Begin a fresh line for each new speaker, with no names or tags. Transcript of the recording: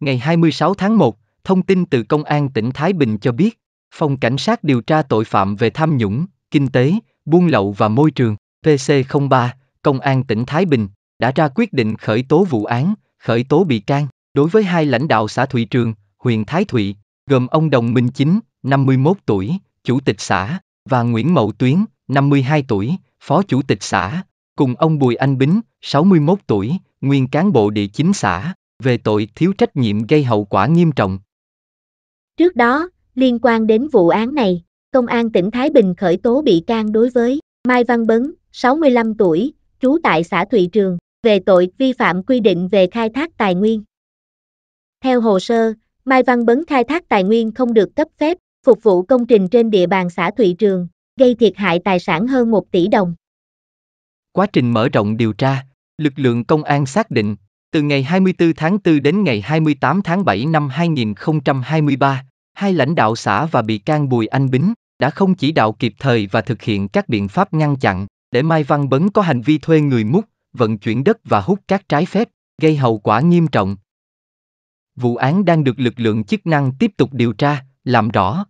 Ngày 26 tháng 1, thông tin từ Công an tỉnh Thái Bình cho biết, Phòng Cảnh sát điều tra tội phạm về tham nhũng, kinh tế, buôn lậu và môi trường, PC03, Công an tỉnh Thái Bình, đã ra quyết định khởi tố vụ án, khởi tố bị can, đối với hai lãnh đạo xã Thụy Trường, huyện Thái Thụy, gồm ông Đồng Minh Chính, 51 tuổi, Chủ tịch xã, và Nguyễn Mậu Tuyến, 52 tuổi, Phó Chủ tịch xã, cùng ông Bùi Anh Bính, 61 tuổi, nguyên cán bộ địa chính xã, về tội thiếu trách nhiệm gây hậu quả nghiêm trọng.
Trước đó, liên quan đến vụ án này, Công an tỉnh Thái Bình khởi tố bị can đối với Mai Văn Bấn, 65 tuổi, trú tại xã Thụy Trường, về tội vi phạm quy định về khai thác tài nguyên. Theo hồ sơ, Mai Văn Bấn khai thác tài nguyên không được cấp phép, phục vụ công trình trên địa bàn xã Thụy Trường, gây thiệt hại tài sản hơn 1 tỷ đồng.
Quá trình mở rộng điều tra, lực lượng công an xác định từ ngày 24 tháng 4 đến ngày 28 tháng 7 năm 2023, hai lãnh đạo xã và bị can Bùi Anh Bính đã không chỉ đạo kịp thời và thực hiện các biện pháp ngăn chặn để Mai Văn Bấn có hành vi thuê người múc, vận chuyển đất và hút cát trái phép, gây hậu quả nghiêm trọng. Vụ án đang được lực lượng chức năng tiếp tục điều tra, làm rõ.